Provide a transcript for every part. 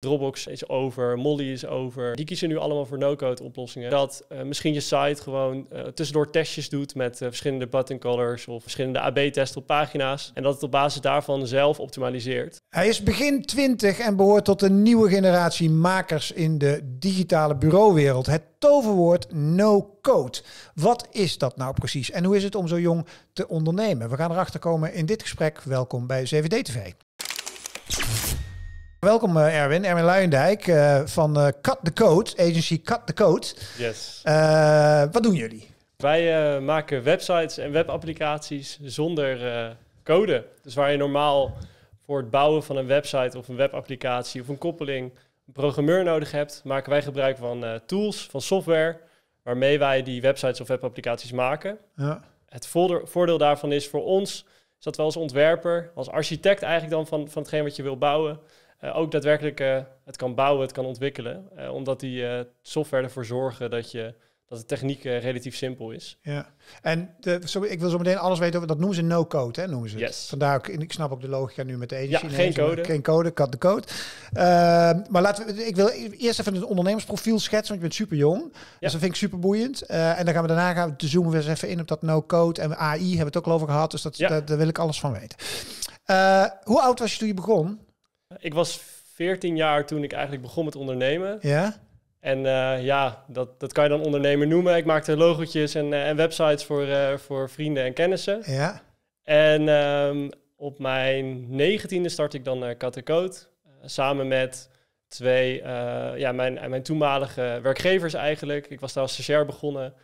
Dropbox is over, Molly is over. Die kiezen nu allemaal voor no-code oplossingen. Dat eh, misschien je site gewoon eh, tussendoor testjes doet met eh, verschillende button colors of verschillende AB-tests op pagina's. En dat het op basis daarvan zelf optimaliseert. Hij is begin 20 en behoort tot een nieuwe generatie makers in de digitale bureauwereld. Het toverwoord no-code. Wat is dat nou precies en hoe is het om zo jong te ondernemen? We gaan erachter komen in dit gesprek. Welkom bij CVD-TV. Welkom eh, Erwin, Erwin Luijendijk eh, van uh, Cut the Code, agency Cut the Code. Yes. wat doen jullie? Wij maken websites en webapplicaties zonder code. Dus waar je normaal voor het bouwen van een website of een webapplicatie of een koppeling een programmeur nodig hebt, maken wij gebruik van tools, van software, waarmee wij die websites of webapplicaties maken. Ja. Het voordeel daarvan is voor ons, is dat we als ontwerper, als architect eigenlijk dan van, van hetgeen wat je wil bouwen, eh, ook daadwerkelijk eh, het kan bouwen, het kan ontwikkelen. Eh, omdat die software ervoor zorgen dat je dat de techniek relatief simpel is. Ja, en de, zo, ik wil zo meteen alles weten over, dat noemen ze no-code, hè, noemen ze het. Yes. Vandaar, ook, ik snap ook de logica nu met de Ja, geen code. Geen code, cut de code. Ehm, maar laten we, ik wil eerst even het ondernemersprofiel schetsen, want je bent super jong. Ja. Dus dat vind ik super boeiend. en dan gaan we daarna gaan we zoomen we eens even in op dat no-code en AI hebben we het ook al over gehad, dus dat, ja. daar, wil ik alles van weten. hoe oud was je toen je begon? Ik was 14 jaar toen ik eigenlijk begon met ondernemen. Ja? En eh, ja, dat, dat kan je dan ondernemer noemen. Ik maakte logotjes en, eh, en websites voor, eh, voor vrienden en kennissen. Ja. En ehm, op mijn negentiende start ik dan uh, samen met twee, ja, mijn, mijn toenmalige werkgevers eigenlijk. Ik was daar als stagiair begonnen.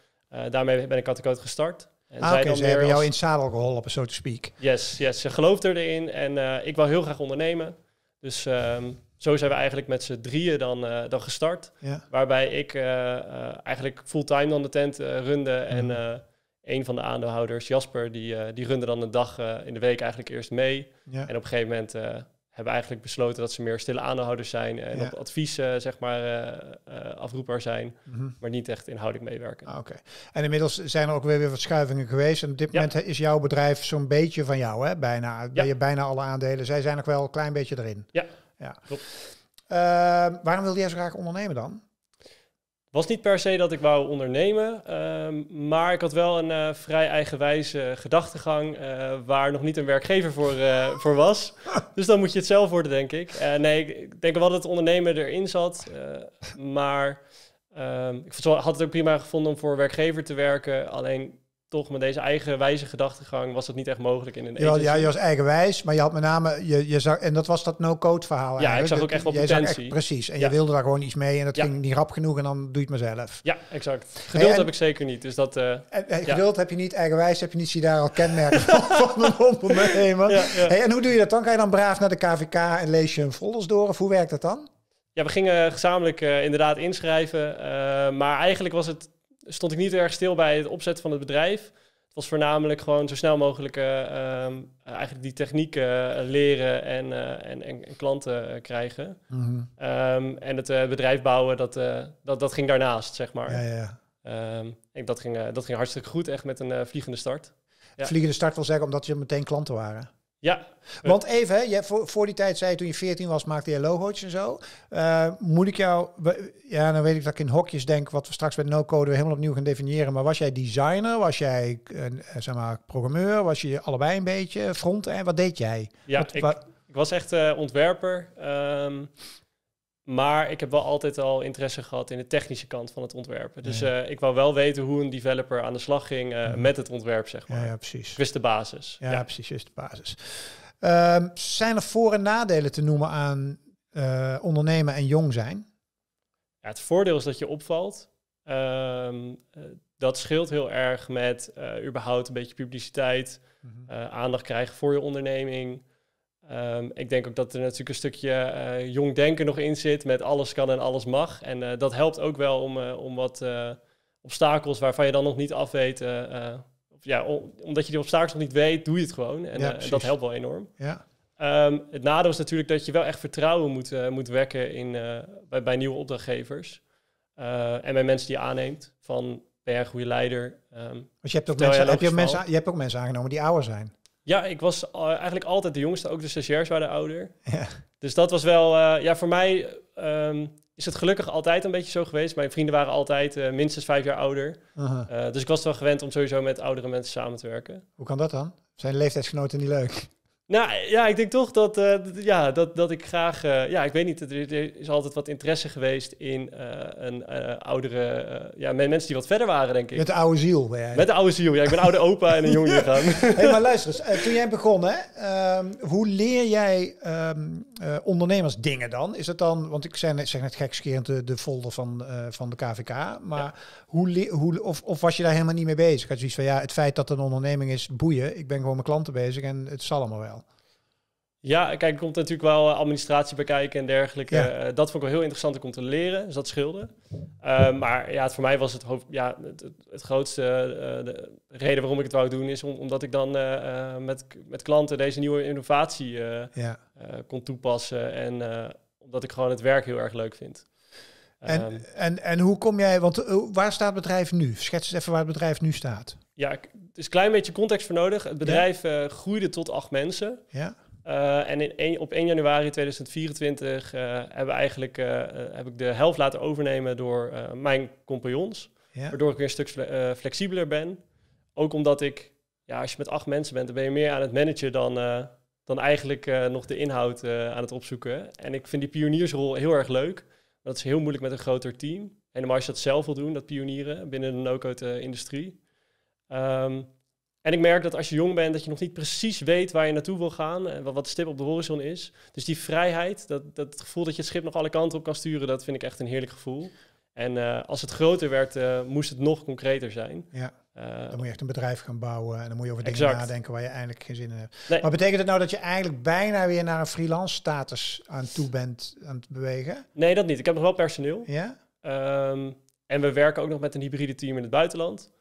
daarmee ben ik Kattencoat gestart. En ah, zij ze hebben jou in zadel geholpen, zo so te speak. Yes, yes, ze geloofden erin en ik wil heel graag ondernemen. Dus ehm, zo zijn we eigenlijk met z'n drieën dan, eh, dan gestart. Waarbij ik eh, eh, eigenlijk fulltime dan de tent runde. En mhm. een van de aandeelhouders, Jasper, die, die runde dan een dag in de week eigenlijk eerst mee. En op een gegeven moment hebben eigenlijk besloten dat ze meer stille aandeelhouders zijn en op advies zeg maar eh, eh, afroepbaar zijn, mhm. maar niet echt inhoudelijk meewerken. Ah, oké. En inmiddels zijn er ook weer weer verschuivingen geweest. En op dit moment is jouw bedrijf zo'n beetje van jou, hè? Bijna. Ben je bijna alle aandelen. Zij zijn nog wel een klein beetje erin. Ja. ja. Klopt. Ehm, waarom wilde jij zo graag ondernemen dan? was niet per se dat ik wou ondernemen, ehm, maar ik had wel een eh, vrij eigenwijze gedachtegang eh, waar nog niet een werkgever voor, eh, voor was. Dus dan moet je het zelf worden, denk ik. nee, ik denk wel dat het ondernemen erin zat, maar ehm, ik had het ook prima gevonden om voor werkgever te werken. Alleen toch met deze eigen wijze gedachtegang was dat niet echt mogelijk in een ja, ja, je was eigenwijs, maar je had met name, je, je zag, en dat was dat no-code verhaal. Ja, ik zag ook echt op potentie. precies, en je wilde daar gewoon iets mee en dat ging niet rap genoeg en dan doe je het mezelf. Ja, exact. Geduld heb ik zeker niet, dus dat... Eh, en, eh, geduld heb je niet, eigenwijs heb je niet, zie daar al kenmerken van een en hoe doe je dat dan? Ga je dan braaf naar de KVK en lees je een folders door of hoe werkt dat dan? Ja, we gingen gezamenlijk eh, inderdaad inschrijven, maar eigenlijk was het stond ik niet erg stil bij het opzetten van het bedrijf. Het was voornamelijk gewoon zo snel mogelijk eh, ehm, eigenlijk die techniek eh, leren en, eh, en, en, en, klanten krijgen. Mhm. Ehm, en het bedrijf bouwen, dat, dat, dat ging daarnaast, zeg maar. Ja, ja. Ehm, ik, dat, ging, dat ging hartstikke goed, echt met een vliegende start. Ja. Vliegende start wil zeggen omdat je meteen klanten waren. Ja. Want even, hè, je, voor, voor die tijd zei je toen je 14 was, maakte je logo's en zo. Eh, moet ik jou, ja, dan weet ik dat ik in hokjes denk, wat we straks met no-code helemaal opnieuw gaan definiëren. Maar was jij designer? Was jij, uh, zeg maar, programmeur? Was je allebei een beetje front? En wat deed jij? Ja, ik, ik was echt eh, ontwerper. Ehm, maar ik heb wel altijd al interesse gehad in de technische kant van het ontwerpen. Dus eh, ik wou wel weten hoe een developer aan de slag ging eh, mhm. met het ontwerp, zeg maar. Ja, precies. wist de basis. Ja, precies, wist de basis. Ehm, zijn er voor- en nadelen te noemen aan eh, ondernemen en jong zijn? het voordeel is dat je opvalt. Ehm, dat scheelt heel erg met überhaupt een beetje publiciteit, mhm. aandacht krijgen voor je onderneming. Ehm, ik denk ook dat er natuurlijk een stukje uh, jong denken nog in zit met alles kan en alles mag. En eh, dat helpt ook wel om, eh, om wat obstakels waarvan je dan nog niet af weet. ja, omdat je die obstakels nog niet weet, doe je het gewoon. En, dat helpt wel enorm. Ja. Ehm, het nadeel is natuurlijk dat je wel echt vertrouwen moet, moet wekken in, bij, bij, nieuwe opdrachtgevers. en bij mensen die je aanneemt van ben jij een goede leider. Um, Want je hebt ook, mensen, heb je, mensen, je hebt ook mensen aangenomen die ouder zijn. Ja, ik was eh, eigenlijk altijd de jongste. Ook de stagiairs waren ouder. Ja. Dus dat was wel... Eh, ja, voor mij ehm, is het gelukkig altijd een beetje zo geweest. Mijn vrienden waren altijd eh, minstens vijf jaar ouder. Uh, dus ik was wel gewend om sowieso met oudere mensen samen te werken. Hoe kan dat dan? Zijn leeftijdsgenoten niet leuk? Nou ja, ik denk toch dat, eh, ja, dat, dat ik graag. Eh, ja, ik weet niet. Er, is altijd wat interesse geweest in eh, een oudere. ja, mensen die wat verder waren, denk ik. Met de oude ziel Met de oude ziel. Ja, ik ben oude opa en een jongen lichaam. hey, maar luister eens. toen jij begon, hè, ehm, hoe leer jij um, ondernemers dingen dan? Is het dan. Want ik zei, zeg net gekskerend de, de folder van, van de KVK. Maar hoe, hoe, of, of was je daar helemaal niet mee bezig? Had je zoiets van ja, het feit dat een onderneming is, boeien. Ik ben gewoon mijn klanten bezig en het zal allemaal wel. Ja, kijk, er komt natuurlijk wel eh, administratie bekijken en dergelijke. Eh, dat vond ik wel heel interessant om te leren, dus dat scheelde. Eh, maar ja, het, voor mij was het, hoofd, ja, het, het grootste de reden waarom ik het wou doen, is omdat ik dan met, met klanten deze nieuwe innovatie ja. kon toepassen. En omdat ik gewoon het werk heel erg leuk vind. En, ehm, en, en hoe kom jij, want waar staat bedrijf nu? Schets eens even waar het bedrijf nu staat. Ja, er is een klein beetje context voor nodig. Het bedrijf groeide tot acht mensen. Ja. Eh, en op 1 januari 2024 eh, hebben eigenlijk, eh, heb ik de helft laten overnemen door mijn compagnons. Waardoor ik weer een stuk flexibeler ben. Ook omdat ik, ja, als je met acht mensen bent, dan ben je meer aan het managen dan, dan eigenlijk nog de inhoud aan het opzoeken. En ik vind die pioniersrol heel erg leuk. Dat is heel moeilijk met een groter team. En als je dat zelf wil doen, dat pionieren binnen de no-code industrie. Um, en ik merk dat als je jong bent, dat je nog niet precies weet waar je naartoe wil gaan en eh, wat de stip op de horizon is. Dus die vrijheid, dat, dat gevoel dat je het schip nog alle kanten op kan sturen, dat vind ik echt een heerlijk gevoel. En eh, als het groter werd, eh, moest het nog concreter zijn. Ja. dan moet je echt een bedrijf gaan bouwen en dan moet je over dingen nadenken waar je eigenlijk geen zin in hebt. Maar betekent het nou dat je eigenlijk bijna weer naar een freelance status aan toe bent aan het bewegen? Nee, dat niet. Ik heb nog wel personeel. Ja? Ehm, en we werken ook nog met een hybride team in het buitenland.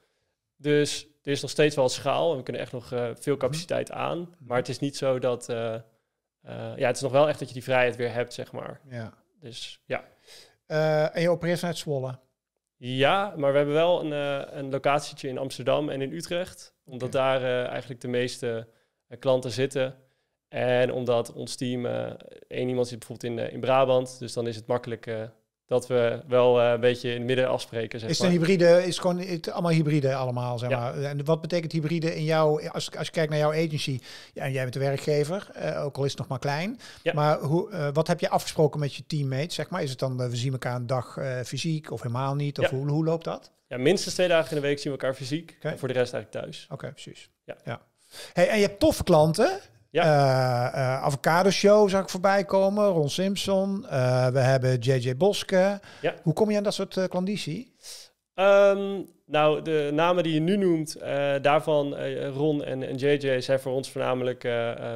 Dus er is nog steeds wel schaal en we kunnen echt nog eh, veel mhm. capaciteit aan. Mhm. Maar het is niet zo dat. Eh, eh, ja, het is nog wel echt dat je die vrijheid weer hebt, zeg maar. Ja. Dus ja. en je opereert vanuit Zwolle? Ja, maar we hebben wel een, een locatietje in Amsterdam en in Utrecht. Omdat daar eigenlijk de meeste klanten zitten. En omdat ons team, één iemand zit bijvoorbeeld in, in Brabant, dus dan is het makkelijk dat we wel eh, een beetje in het midden afspreken. Zeg is het een hybride, is gewoon het, allemaal hybride allemaal, zeg maar. En wat betekent hybride in jou, als, als je kijkt naar jouw agency, ja, en jij bent de werkgever, eh, ook al is het nog maar klein. Maar hoe, eh, wat heb je afgesproken met je teammates, zeg maar? Is het dan, we zien elkaar een dag fysiek of helemaal niet, of hoe, loopt dat? Ja, minstens twee dagen in de week zien we elkaar fysiek, voor de rest eigenlijk thuis. Oké, precies. Ja. ja. Hey, en je hebt tof klanten. Ja. Eh, eh, avocado Show zag ik voorbij komen. Ron Simpson. Eh, we hebben JJ Boske. Hoe kom je aan dat soort klanditie? Ehm, nou, de namen die je nu noemt, daarvan Ron en, en, JJ zijn voor ons voornamelijk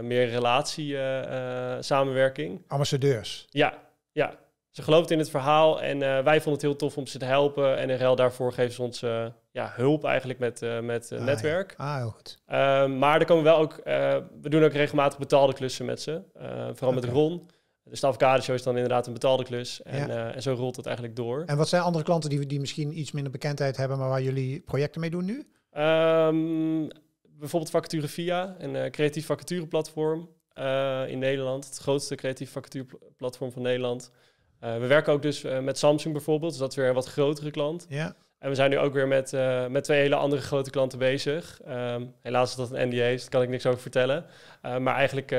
meer relatie-samenwerking. Ambassadeurs. Ja, ja ze gelooft in het verhaal en eh, wij vonden het heel tof om ze te helpen. En in daarvoor geven ze ons eh, ja, hulp eigenlijk met, uh, met ah, netwerk. Ja. Ah, goed. Ehm, maar er komen wel ook, we doen ook regelmatig betaalde klussen met ze. vooral met Ron. de avocado show is dan inderdaad een betaalde klus. En, en zo rolt het eigenlijk door. En wat zijn andere klanten die, die misschien iets minder bekendheid hebben, maar waar jullie projecten mee doen nu? Ehm, bijvoorbeeld Vacature Via, een creatief vacatureplatform in Nederland. Het grootste creatief vacatureplatform van Nederland. Eh, we werken ook dus eh, met Samsung bijvoorbeeld, dus dat is weer een wat grotere klant. Ja. En we zijn nu ook weer met, eh, met twee hele andere grote klanten bezig. Um, helaas is dat een NDA, dus daar kan ik niks over vertellen. maar eigenlijk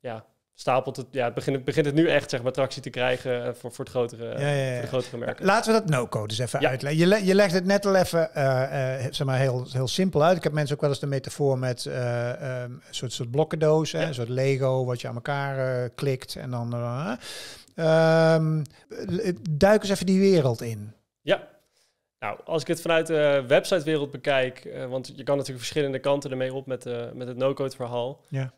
ja, stapelt het, ja, begint, begint het nu echt zeg maar, tractie te krijgen voor, voor, het grotere, ja, Voor de grotere merken. Laten we dat no-code eens even uitleggen. Je, je, legt het net al even zeg maar heel, heel simpel uit. Ik heb mensen ook wel eens de metafoor met ehm, een soort, soort blokkendoos, een soort Lego wat je aan elkaar klikt en dan... Um, duik eens even die wereld in. Ja. Nou, als ik het vanuit de websitewereld bekijk, eh, want je kan natuurlijk verschillende kanten ermee op met, de, eh, met het no-code verhaal. Ja.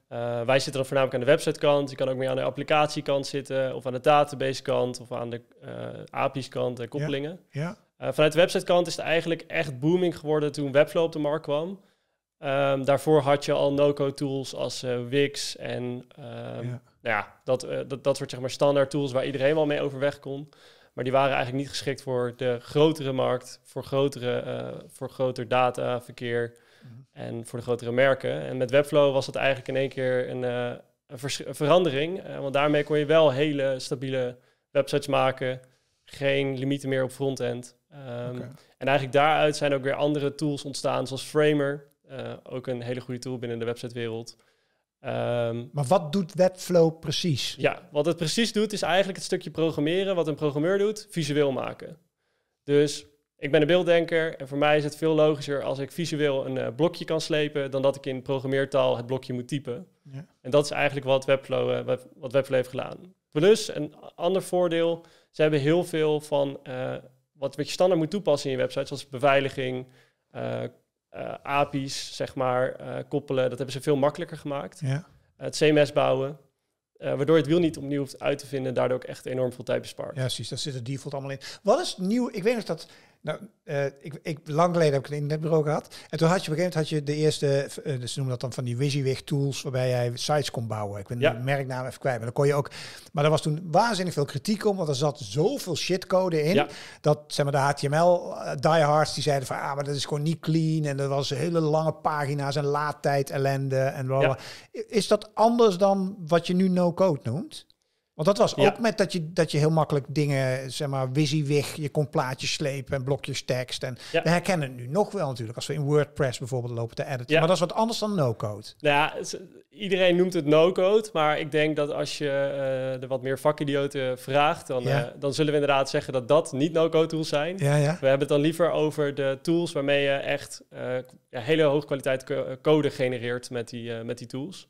wij zitten dan voornamelijk aan de websitekant. Je kan ook meer aan de applicatiekant zitten, of aan de database-kant, of aan de uh, API's-kant, en koppelingen. Ja. vanuit de websitekant is het eigenlijk echt booming geworden toen Webflow op de markt kwam. Um, daarvoor had je al no-code tools als Wix en ehm, nou ja, dat, eh, dat, dat soort zeg maar, standaard tools waar iedereen wel mee overweg kon. Maar die waren eigenlijk niet geschikt voor de grotere markt, voor, grotere, eh, voor groter dataverkeer mhm. en voor de grotere merken. En met Webflow was dat eigenlijk in één keer een, eh, een, verandering. want daarmee kon je wel hele stabiele websites maken, geen limieten meer op frontend. Um, En eigenlijk daaruit zijn ook weer andere tools ontstaan, zoals Framer. ook een hele goede tool binnen de websitewereld Ehm, maar wat doet Webflow precies? Ja, wat het precies doet is eigenlijk het stukje programmeren wat een programmeur doet, visueel maken. Dus ik ben een beelddenker en voor mij is het veel logischer als ik visueel een eh, blokje kan slepen dan dat ik in programmeertaal het blokje moet typen. Ja. En dat is eigenlijk wat Webflow, eh, wat Webflow heeft gedaan. Plus, een ander voordeel, ze hebben heel veel van uh, wat je standaard moet toepassen in je website, zoals beveiliging, uh, eh, API's, zeg maar, eh, koppelen. Dat hebben ze veel makkelijker gemaakt. Ja. Eh, het CMS bouwen. waardoor je het wiel niet opnieuw hoeft uit te vinden. Daardoor ook echt enorm veel tijd bespaart. Ja, precies. Daar zit het default allemaal in. Wat is nieuw? Ik weet nog dat nou, eh, ik, ik, lang geleden heb ik een internetbureau gehad. En toen had je op een gegeven moment had je de eerste, eh, dus ze noemen dat dan van die WYSIWYG tools, waarbij jij sites kon bouwen. Ik ben ja. de merknaam even kwijt, maar dan kon je ook. Maar er was toen waanzinnig veel kritiek om, want er zat zoveel shitcode in. Dat zeg maar de HTML eh, diehards die zeiden van, ah, maar dat is gewoon niet clean. En dat was hele lange pagina's en laadtijd ellende en Is dat anders dan wat je nu no-code noemt? Want dat was ook met dat je, dat je heel makkelijk dingen, zeg maar, WYSIWYG, je kon plaatjes slepen en blokjes tekst. En we herkennen het nu nog wel natuurlijk, als we in WordPress bijvoorbeeld lopen te editen. Ja. Maar dat is wat anders dan no-code. Nou ja, iedereen noemt het no-code, maar ik denk dat als je uh, eh, de wat meer vakidioten vraagt, dan, eh, dan zullen we inderdaad zeggen dat dat niet no-code tools zijn. We hebben het dan liever over de tools waarmee je echt eh, hele hoogkwaliteit code genereert met die, met die tools.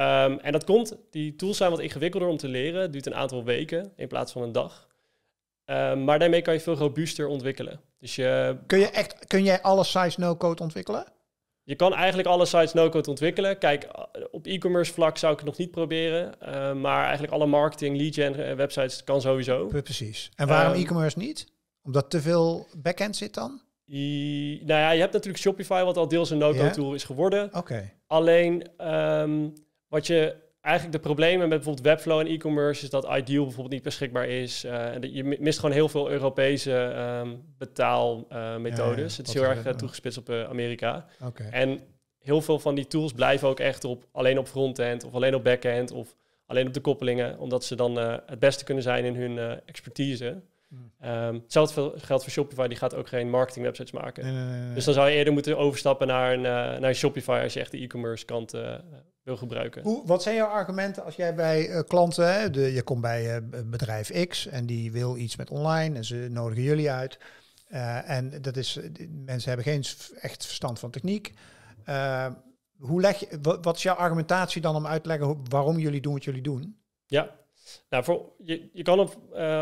Ehm, en dat komt, die tools zijn wat ingewikkelder om te leren. duurt een aantal weken in plaats van een dag. Ehm, maar daarmee kan je veel robuuster ontwikkelen. Dus je, kun, je echt, kun jij alle sites no-code ontwikkelen? Je kan eigenlijk alle sites no-code ontwikkelen. Kijk, eh, op e-commerce vlak zou ik het nog niet proberen. Ehm, maar eigenlijk alle marketing, lead eh, websites kan sowieso. Precies. En waarom e-commerce niet? Omdat te veel backend zit dan? nou ja, je hebt natuurlijk Shopify, wat al deels een no-code tool is geworden. Oké. Alleen wat je eigenlijk de problemen met bijvoorbeeld webflow en e-commerce is dat Ideal bijvoorbeeld niet beschikbaar is. Uh, en je mist gewoon heel veel Europese ehm, betaalmethodes. het is heel erg eh, toegespitst op eh, Amerika. En heel veel van die tools blijven ook echt op alleen op front-end of alleen op back-end of alleen op de koppelingen, omdat ze dan het beste kunnen zijn in hun expertise. Um, hetzelfde geldt voor Shopify, die gaat ook geen marketingwebsites maken. dus dan zou je eerder moeten overstappen naar een, naar Shopify als je echt de e-commerce kant wil gebruiken. Hoe, wat zijn jouw argumenten als jij bij eh, klanten, de, je komt bij eh, bedrijf X en die wil iets met online en ze nodigen jullie uit. Eh, en dat is, mensen hebben geen echt verstand van techniek. hoe leg je, wat, is jouw argumentatie dan om uit te leggen waarom jullie doen wat jullie doen? Ja, nou, voor, je, je kan op,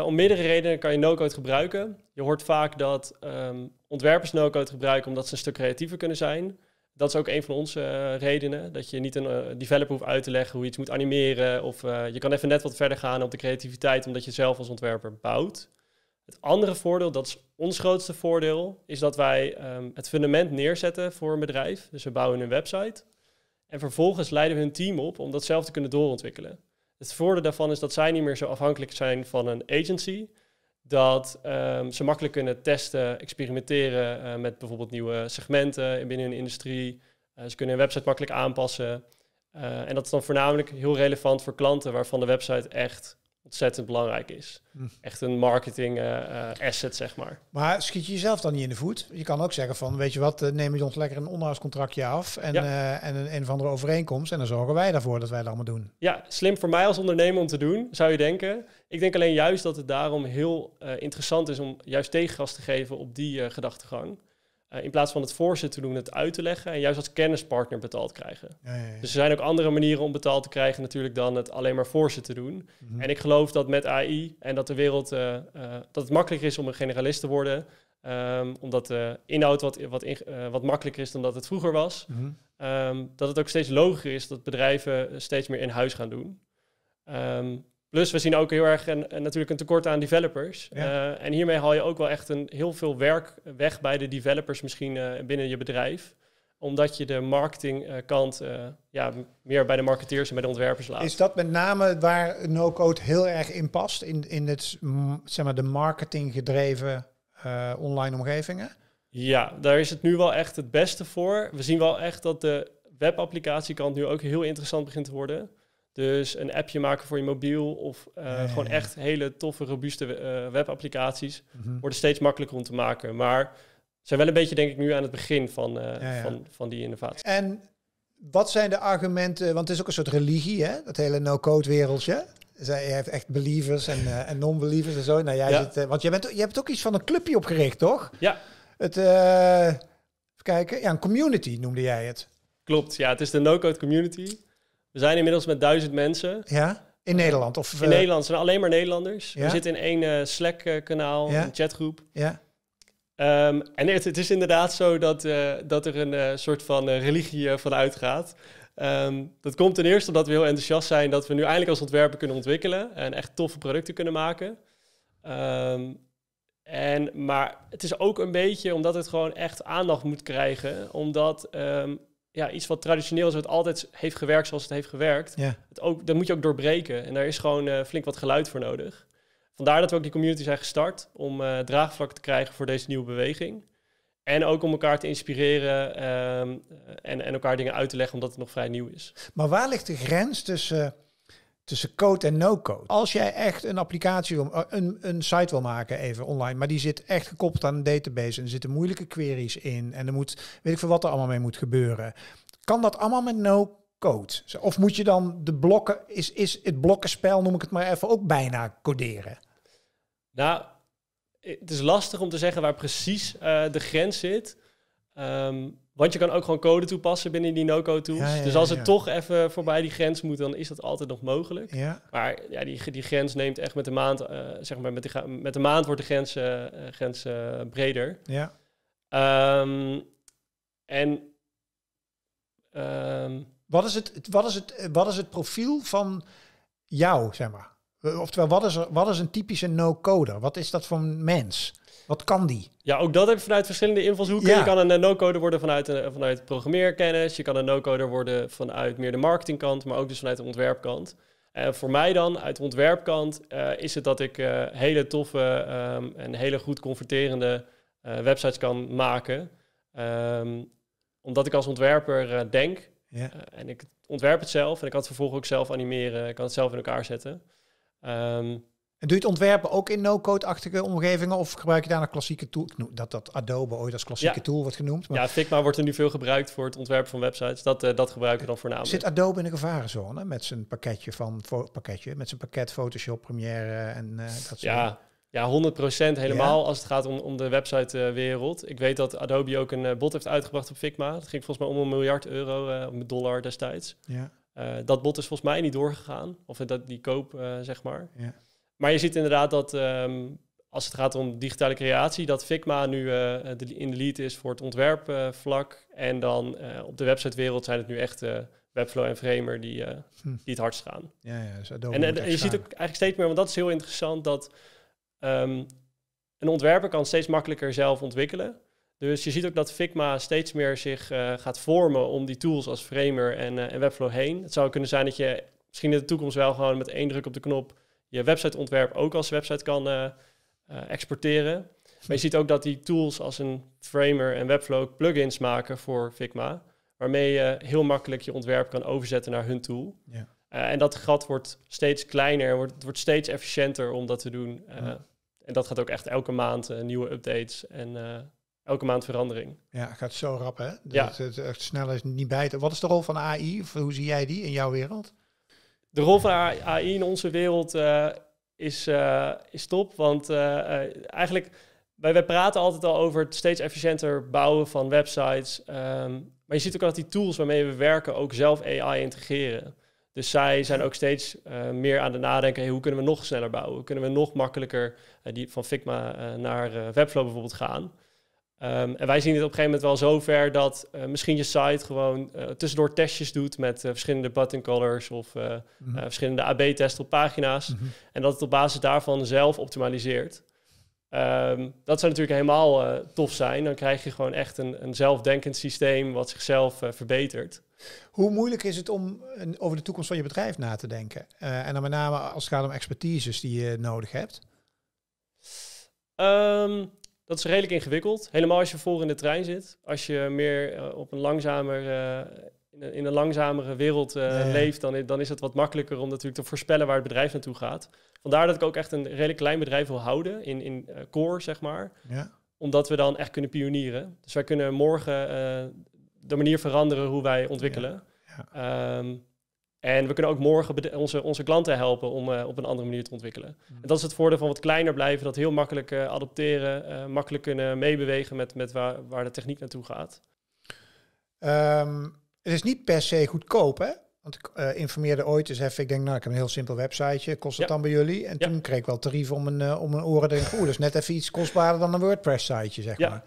om meerdere redenen kan je no-code gebruiken. Je hoort vaak dat ehm, ontwerpers no-code gebruiken omdat ze een stuk creatiever kunnen zijn dat is ook een van onze eh, redenen. Dat je niet een eh, developer hoeft uit te leggen hoe je iets moet animeren. Of eh, je kan even net wat verder gaan op de creativiteit, omdat je zelf als ontwerper bouwt. Het andere voordeel, dat is ons grootste voordeel, is dat wij ehm, het fundament neerzetten voor een bedrijf. Dus we bouwen een website. En vervolgens leiden we hun team op om dat zelf te kunnen doorontwikkelen. Het voordeel daarvan is dat zij niet meer zo afhankelijk zijn van een agency dat ehm, ze makkelijk kunnen testen, experimenteren eh, met bijvoorbeeld nieuwe segmenten binnen een industrie. Eh, ze kunnen hun website makkelijk aanpassen. Eh, en dat is dan voornamelijk heel relevant voor klanten waarvan de website echt ontzettend belangrijk is. Hm. Echt een marketing asset, zeg maar. Maar schiet je jezelf dan niet in de voet? Je kan ook zeggen van, weet je wat, neem je ons lekker een onderhoudscontractje af en, ja. en een, een of andere overeenkomst en dan zorgen wij ervoor dat wij dat allemaal doen. Ja, slim voor mij als ondernemer om te doen, zou je denken. Ik denk alleen juist dat het daarom heel eh, interessant is om juist tegengas te geven op die eh, gedachtegang. Eh, in plaats van het voor te doen, het uit te leggen en juist als kennispartner betaald krijgen. Ja, ja, ja. Dus er zijn ook andere manieren om betaald te krijgen natuurlijk dan het alleen maar voor te doen. Mhm. En ik geloof dat met AI en dat de wereld, dat het makkelijker is om een generalist te worden. Ehm, omdat de inhoud wat, wat, wat makkelijker is dan dat het vroeger was. Mhm. Ehm, dat het ook steeds logischer is dat bedrijven steeds meer in huis gaan doen. Um, Plus, we zien ook heel erg een, natuurlijk een tekort aan developers. Eh, en hiermee haal je ook wel echt een, heel veel werk weg bij de developers misschien eh, binnen je bedrijf. Omdat je de marketingkant eh, uh, ja, meer bij de marketeers en bij de ontwerpers laat. Is dat met name waar no-code heel erg in past? In, in het, zeg maar, de marketinggedreven online omgevingen? Ja, daar is het nu wel echt het beste voor. We zien wel echt dat de webapplicatiekant nu ook heel interessant begint te worden. Dus een appje maken voor je mobiel of eh, gewoon echt hele toffe, robuuste eh, webapplicaties mm worden steeds makkelijker om te maken. Maar zijn wel een beetje, denk ik, nu aan het begin van, eh, van, van die innovatie. En wat zijn de argumenten? Want het is ook een soort religie, hè? dat hele no-code wereldje. Zij heeft echt believers en, en non-believers en zo. Nou, jij zit, want jij, bent, je hebt ook iets van een clubje opgericht, toch? Ja. Het, even kijken, ja, een community noemde jij het. Klopt, ja, het is de no-code community. We zijn inmiddels met duizend mensen. Ja? In eh, Nederland? Of, in eh, Nederland. zijn alleen maar Nederlanders. Ja? We zitten in één uh, Slack-kanaal, ja? een chatgroep. Ja. Ehm, en het, is inderdaad zo dat, dat er een soort van religie van uitgaat. Ehm, dat komt ten eerste omdat we heel enthousiast zijn dat we nu eindelijk als ontwerper kunnen ontwikkelen en echt toffe producten kunnen maken. Ehm, en, maar het is ook een beetje omdat het gewoon echt aandacht moet krijgen. Omdat ja, iets wat traditioneel is, wat altijd heeft gewerkt zoals het heeft gewerkt. Ja. Het ook, dat moet je ook doorbreken. En daar is gewoon eh, flink wat geluid voor nodig. Vandaar dat we ook die community zijn gestart om eh, draagvlak te krijgen voor deze nieuwe beweging. En ook om elkaar te inspireren ehm, en, en elkaar dingen uit te leggen, omdat het nog vrij nieuw is. Maar waar ligt de grens tussen. Eh, tussen code en no-code. Als jij echt een applicatie wil, eh, een, een site wil maken, even online, maar die zit echt gekoppeld aan een database en er zitten moeilijke queries in en er moet, weet ik veel wat er allemaal mee moet gebeuren. Kan dat allemaal met no-code? Of moet je dan de blokken, is, is het blokkenspel, noem ik het maar even, ook bijna coderen? Nou, het is lastig om te zeggen waar precies eh, de grens zit. Ehm, want je kan ook gewoon code toepassen binnen die no-code tools. dus als het toch even voorbij die grens moet, dan is dat altijd nog mogelijk. Maar ja, die, die grens neemt echt met de maand, eh, zeg maar, met de, met de maand wordt de grens, eh, grens eh, breder. Ja. Ehm, en. Ehm, wat, is het, wat, is het, wat is het profiel van jou, zeg maar? Eh, oftewel, wat is, wat is een typische no-coder? Wat is dat voor een mens? Wat kan die? Ja, ook dat heb je vanuit verschillende invalshoeken. Je kan een eh, no-coder worden vanuit, eh, vanuit programmeerkennis. Je kan een no-coder worden vanuit meer de marketingkant, maar ook dus vanuit de ontwerpkant. En voor mij dan, uit de ontwerpkant, is het dat ik hele toffe ehm, en hele goed converterende websites kan maken. Ehm, omdat ik als ontwerper denk. en ik ontwerp het zelf en ik kan het vervolgens ook zelf animeren. Ik kan het zelf in elkaar zetten. Ehm, en doe je het ontwerpen ook in no-code-achtige omgevingen of gebruik je daar een klassieke tool? Dat, dat Adobe ooit als klassieke tool wordt genoemd. Maar... Ja, Figma wordt er nu veel gebruikt voor het ontwerpen van websites. Dat, uh, dat gebruiken we dan voornamelijk. Zit Adobe in de gevarenzone met zijn pakketje van pakketje, met zijn pakket Photoshop, Premiere en uh, dat soort ja. Ja, 100% helemaal als het gaat om, de websitewereld. Uh, ik weet dat Adobe ook een eh, bot heeft uitgebracht op Figma. Het ging volgens mij om een miljard euro, uh, dollar destijds. Ja. Eh, dat bot is volgens mij niet doorgegaan. Of dat, die koop, eh, zeg maar. Ja. Maar je ziet inderdaad dat ehm, als het gaat om digitale creatie, dat Figma nu eh, in de lead is voor het ontwerpvlak. en dan op de websitewereld zijn het nu echt Webflow en Framer die, hm. die het hardst gaan. Ja, ja, dus en, en, en je ziet ook eigenlijk steeds meer, want dat is heel interessant, dat ehm, een ontwerper kan steeds makkelijker zelf ontwikkelen. Dus je ziet ook dat Figma steeds meer zich eh, gaat vormen om die tools als Framer en, eh, en, Webflow heen. Het zou kunnen zijn dat je misschien in de toekomst wel gewoon met één druk op de knop je websiteontwerp ook als website kan eh, exporteren. Maar je ziet ook dat die tools als een Framer en Webflow plugins maken voor Figma, waarmee je heel makkelijk je ontwerp kan overzetten naar hun tool. Ja. en dat gat wordt steeds kleiner en wordt, het wordt steeds efficiënter om dat te doen. En dat gaat ook echt elke maand nieuwe updates en elke maand verandering. Ja, gaat zo rap hè? Dat ja. het, echt snel is niet bij Wat is de rol van AI? Of hoe zie jij die in jouw wereld? De rol van AI in onze wereld eh, is, eh, is top. Want eh, eigenlijk, wij, we praten altijd al over het steeds efficiënter bouwen van websites. Ehm, maar je ziet ook dat die tools waarmee we werken ook zelf AI integreren. Dus zij zijn ook steeds meer aan het nadenken, hey, hoe kunnen we nog sneller bouwen? kunnen we nog makkelijker die, van Figma naar Webflow bijvoorbeeld gaan? Ehm, en wij zien het op een gegeven moment wel zover dat eh, misschien je site gewoon eh, tussendoor testjes doet met eh, verschillende button colors of mm -hmm. verschillende AB-testen op pagina's. Mhm. En dat het op basis daarvan zelf optimaliseert. Ehm, dat zou natuurlijk helemaal tof zijn. Dan krijg je gewoon echt een, een zelfdenkend systeem wat zichzelf verbetert. Hoe moeilijk is het om over de toekomst van je bedrijf na te denken? en dan met name als het gaat om expertises die je nodig hebt? Ehm, dat is redelijk ingewikkeld. Helemaal als je voor in de trein zit. Als je meer eh, op een langzamer, eh, in een, in, langzamere wereld eh, leeft, dan, dan is het wat makkelijker om natuurlijk te voorspellen waar het bedrijf naartoe gaat. Vandaar dat ik ook echt een redelijk klein bedrijf wil houden in, in core, zeg maar. Ja. Omdat we dan echt kunnen pionieren. Dus wij kunnen morgen de manier veranderen hoe wij ontwikkelen. Ja. Ehm, en we kunnen ook morgen onze, onze klanten helpen om eh, op een andere manier te ontwikkelen. Mm. En dat is het voordeel van wat kleiner blijven, dat heel makkelijk eh, adopteren, eh, makkelijk kunnen meebewegen met, met waar, waar de techniek naartoe gaat. Ehm, het is niet per se goedkoop, hè? Want ik informeerde ooit eens dus even, ik denk, nou, ik heb een heel simpel websiteje, kost het dan bij jullie? En toen kreeg ik wel tarieven om een, om een oren te Oeh, dat is net even iets kostbaarder dan een WordPress-siteje, zeg maar.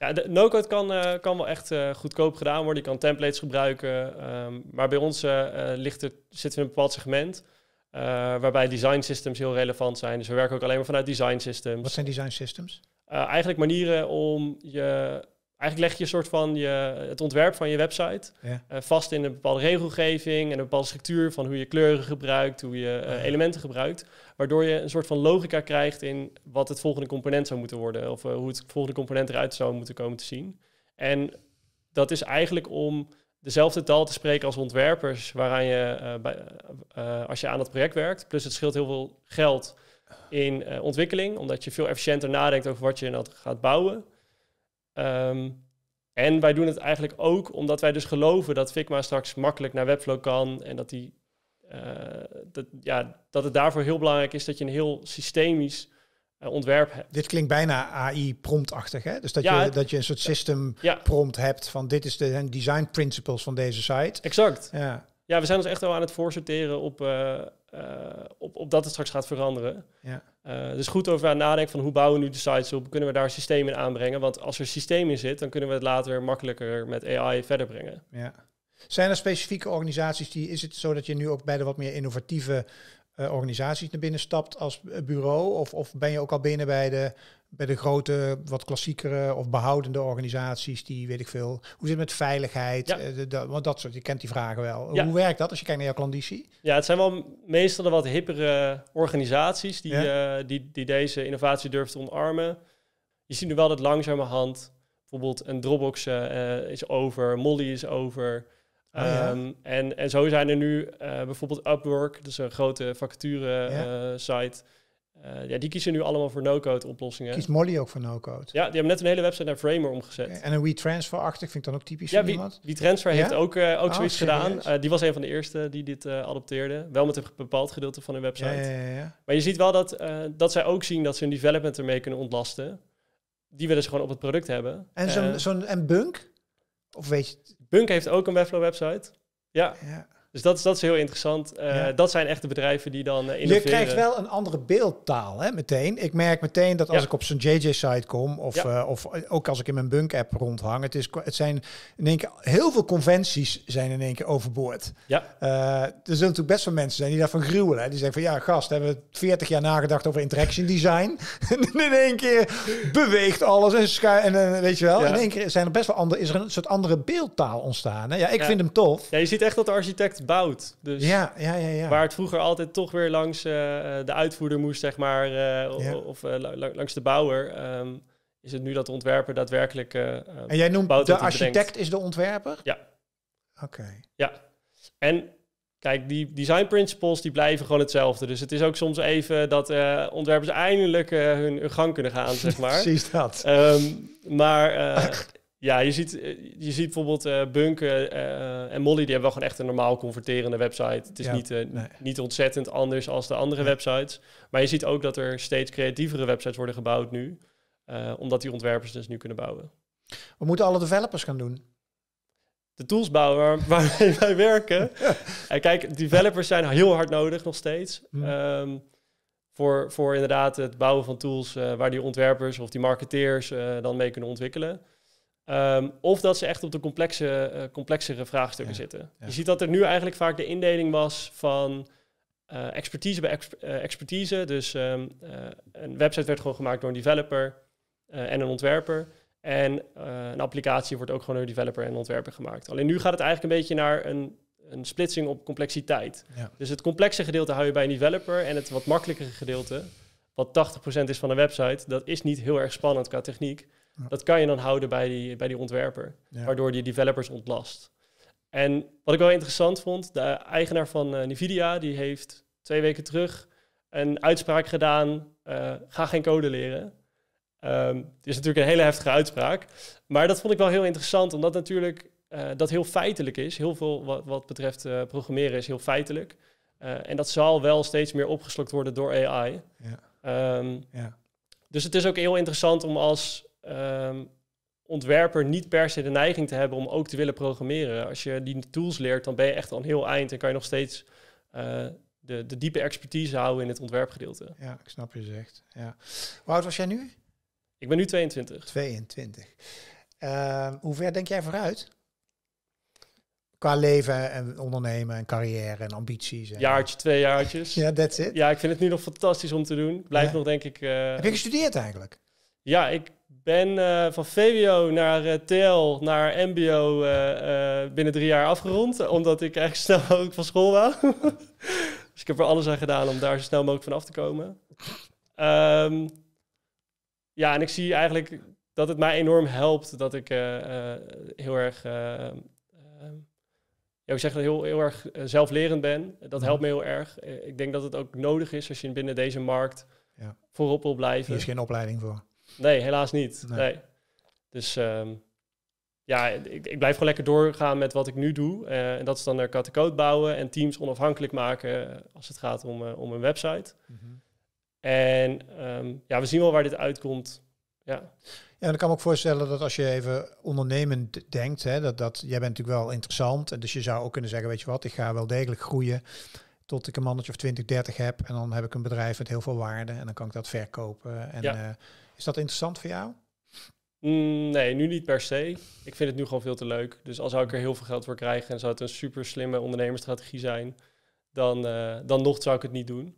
Ja, de no-code kan, eh, kan wel echt eh, goedkoop gedaan worden. Je kan templates gebruiken. Ehm, maar bij ons uh, ligt er, zitten we in een bepaald segment. waarbij design systems heel relevant zijn. Dus we werken ook alleen maar vanuit design systems. Wat zijn design systems? eigenlijk manieren om je Eigenlijk leg je een soort van je, het ontwerp van je website eh, vast in een bepaalde regelgeving en een bepaalde structuur van hoe je kleuren gebruikt, hoe je eh, elementen gebruikt. Waardoor je een soort van logica krijgt in wat het volgende component zou moeten worden of eh, hoe het volgende component eruit zou moeten komen te zien. En dat is eigenlijk om dezelfde taal te spreken als ontwerpers, waaraan je bij, als je aan dat project werkt. Plus het scheelt heel veel geld in ontwikkeling, omdat je veel efficiënter nadenkt over wat je gaat bouwen. Ehm, en wij doen het eigenlijk ook omdat wij dus geloven dat Figma straks makkelijk naar Webflow kan en dat, die, eh, dat, ja, dat het daarvoor heel belangrijk is dat je een heel systemisch eh, ontwerp hebt. Dit klinkt bijna AI-promptachtig, hè? Dus dat, je, dat je een soort system prompt hebt van dit is de design principles van deze site. Exact. Ja ja, we zijn ons echt wel aan het voorsorteren op, eh, eh, op, op dat het straks gaat veranderen. Ja. Eh, dus goed over aan nadenken van hoe bouwen we nu de sites op? Kunnen we daar systemen in aanbrengen? Want als er systeem in zit, dan kunnen we het later makkelijker met AI verder brengen. Ja. Zijn er specifieke organisaties die, is het zo dat je nu ook bij de wat meer innovatieve eh, organisaties naar binnen stapt als eh, bureau? Of, of ben je ook al binnen bij de, bij de grote, wat klassiekere of behoudende organisaties die, weet ik veel, hoe zit het met veiligheid? Eh, de, want dat soort, je kent die vragen wel. Hoe werkt dat als je kijkt naar jouw conditie? Ja, het zijn wel meestal de wat hippere organisaties die, die, die deze innovatie durven te omarmen. Je ziet nu wel dat langzamerhand, bijvoorbeeld een Dropbox is over, Molly is over. Oh, ehm, en, en zo zijn er nu eh, bijvoorbeeld Upwork, dus een grote vacature-site. Ja. Eh, eh, ja. die kiezen nu allemaal voor no-code oplossingen. Kies Molly ook voor no-code? Ja, die hebben net een hele website naar Framer omgezet. En een WeTransfer-achtig vind ik dan ook typisch ja, WeTransfer heeft ook, ook oh, zoiets gedaan. die was een van de eerste die dit adopteerde. Wel met een bepaald gedeelte van hun website. Maar je ziet wel dat, dat zij ook zien dat ze hun development ermee kunnen ontlasten. Die willen ze gewoon op het product hebben. En zo'n zo'n en Bunk? Of weet je... Bunk heeft ook een Webflow website. Ja. ja. Dus dat is, dat is heel interessant. Eh, dat zijn echte bedrijven die dan uh, Je krijgt wel een andere beeldtaal hè, meteen. Ik merk meteen dat als ik op zo'n JJ-site kom... Of, eh, of ook als ik in mijn bunk-app rondhang... Het, is, het zijn in één keer... Heel veel conventies zijn in één keer overboord. Ja. er zullen natuurlijk best wel mensen zijn die daarvan gruwelen. Hè. Die zeggen van ja, gast, hebben we 40 jaar nagedacht over interaction design. en in één keer beweegt alles en En weet je wel, in één keer zijn er best wel andere, is er een soort andere beeldtaal ontstaan. Hè. Ja, ik vind hem tof. Ja, je ziet echt dat de architect bouwt. Dus ja, ja, ja, ja. Waar het vroeger altijd toch weer langs eh, eh, de uitvoerder moest, zeg maar, uh, of langs de bouwer, ehm, is het nu dat ontwerpen ontwerper daadwerkelijk. en jij noemt de architect is de ontwerper? Ja. Oké. Ja. En Kijk, die design principles die blijven gewoon hetzelfde. Dus het is ook soms even dat ontwerpers eindelijk hun, gang kunnen gaan, zeg maar. Precies dat. Ehm, maar ja, je ziet, eh, je ziet bijvoorbeeld uh, Bunk eh, en Molly, die hebben wel gewoon echt een normaal converterende website. Het is niet, niet ontzettend anders als de andere websites. Maar je ziet ook dat er steeds creatievere websites worden gebouwd nu, omdat die ontwerpers dus nu kunnen bouwen. We moeten alle developers gaan doen? De tools bouwen waar, waarmee wij werken. En kijk, developers zijn heel hard nodig nog steeds. Mm. Ehm, voor, voor inderdaad het bouwen van tools waar die ontwerpers of die marketeers dan mee kunnen ontwikkelen. Ehm, of dat ze echt op de complexe, eh, complexere vraagstukken zitten. Je ziet dat er nu eigenlijk vaak de indeling was van eh, expertise bij eh, expertise. Dus ehm, een website werd gewoon gemaakt door een developer en een ontwerper. En een applicatie wordt ook gewoon door een developer en een ontwerper gemaakt. Alleen nu gaat het eigenlijk een beetje naar een, een splitsing op complexiteit. Dus het complexe gedeelte hou je bij een developer en het wat makkelijkere gedeelte, wat 80% is van een website, dat is niet heel erg spannend qua techniek. Dat kan je dan houden bij die, bij die ontwerper, waardoor die developers ontlast. En wat ik wel interessant vond, de eigenaar van eh, Nvidia, die heeft twee weken terug een uitspraak gedaan, eh, ga geen code leren. Ehm, het is natuurlijk een hele heftige uitspraak, maar dat vond ik wel heel interessant, omdat natuurlijk eh, dat heel feitelijk is. Heel veel wat, wat betreft programmeren is heel feitelijk. en dat zal wel steeds meer opgeslokt worden door AI. Ja. Ehm, ja. Dus het is ook heel interessant om als Ehm, ontwerper niet per se de neiging te hebben om ook te willen programmeren. Als je die tools leert, dan ben je echt al een heel eind en kan je nog steeds eh, de, de, diepe expertise houden in het ontwerpgedeelte. Ja, ik snap je zegt. Ja. Hoe oud was jij nu? Ik ben nu 22. 22. Ehm, hoe ver denk jij vooruit? Qua leven en ondernemen en carrière en ambities. En Jaartje, twee jaartjes. ja, that's it. Ja, ik vind het nu nog fantastisch om te doen. Blijf nog, denk ik... Eh, Heb je gestudeerd eigenlijk? Ja, ik ben eh, van VWO naar eh, TL naar MBO eh, binnen drie jaar afgerond. Omdat ik eigenlijk snel ook van school wou. dus ik heb er alles aan gedaan om daar zo snel mogelijk van af te komen. Ehm, ja, en ik zie eigenlijk dat het mij enorm helpt dat ik heel erg. ik zeg heel, heel erg zelflerend ben. Dat mhm. helpt me heel erg. ik denk dat het ook nodig is als je binnen deze markt ja. voorop wil blijven. Er is geen opleiding voor. Nee, helaas niet. Nee. Dus ehm, ja, ik, ik, blijf gewoon lekker doorgaan met wat ik nu doe. Eh, en dat is dan naar eh, kat bouwen en teams onafhankelijk maken eh, als het gaat om, om een website. Mhm. En ehm, ja, we zien wel waar dit uitkomt. Ja. Ja, en ik kan me ook voorstellen dat als je even ondernemend denkt, hè, dat, dat jij bent natuurlijk wel interessant. En dus je zou ook kunnen zeggen, weet je wat, ik ga wel degelijk groeien tot ik een mannetje of 20, 30 heb. En dan heb ik een bedrijf met heel veel waarde en dan kan ik dat verkopen. En ja. Is dat interessant voor jou? Mm, nee, nu niet per se. Ik vind het nu gewoon veel te leuk. Dus als zou ik er heel veel geld voor krijgen en zou het een super slimme ondernemersstrategie zijn, dan, eh, dan nog zou ik het niet doen.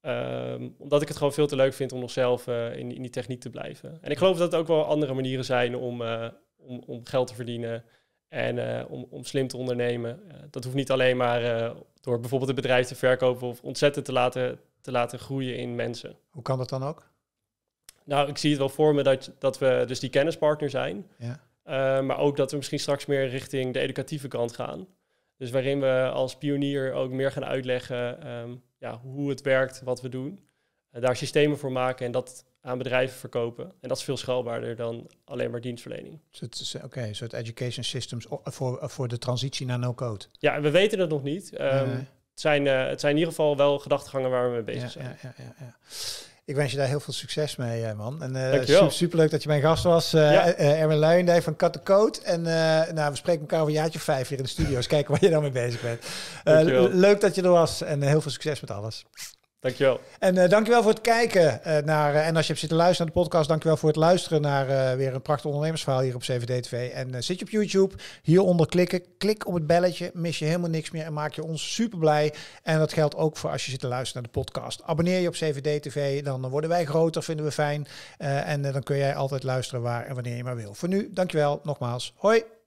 Ehm, omdat ik het gewoon veel te leuk vind om nog zelf eh, in, in, die techniek te blijven. En ik geloof dat er ook wel andere manieren zijn om, eh, om, om, geld te verdienen en om, om slim te ondernemen. dat hoeft niet alleen maar door bijvoorbeeld een bedrijf te verkopen of ontzettend te laten, te laten groeien in mensen. Hoe kan dat dan ook? Nou, ik zie het wel voor me dat, dat we dus die kennispartner zijn. Ja. Eh, maar ook dat we misschien straks meer richting de educatieve kant gaan. Dus waarin we als pionier ook meer gaan uitleggen ehm, ja, hoe het werkt, wat we doen. daar systemen voor maken en dat aan bedrijven verkopen. En dat is veel schaalbaarder dan alleen maar dienstverlening. Dus eh, oké, okay, een soort education systems voor, eh, voor de transitie naar no-code. Ja, we weten het nog niet. Ehm, het, zijn, het zijn in ieder geval wel gedachtegangen waar we mee bezig zijn. Ja, ja, ja, ja. Ik wens je daar heel veel succes mee, eh, man. En uh, super, super, leuk dat je mijn gast was. Eh, Erwin Luijendijk van Cut de Coat. En nou, we spreken elkaar over een jaartje of vijf hier in de studio's. kijken waar je dan mee bezig bent. leuk dat je er was en heel veel succes met alles. Dankjewel. En uh, dankjewel voor het kijken eh, naar. Eh, en als je hebt zitten luisteren naar de podcast, dankjewel voor het luisteren naar weer een prachtig ondernemersverhaal hier op CVD TV. En zit je op YouTube, hieronder klikken. Klik op het belletje, mis je helemaal niks meer en maak je ons super blij. En dat geldt ook voor als je zit te luisteren naar de podcast. Abonneer je op CVD TV, dan worden wij groter, vinden we fijn. en dan kun jij altijd luisteren waar en wanneer je maar wil. Voor nu, dankjewel nogmaals. Hoi.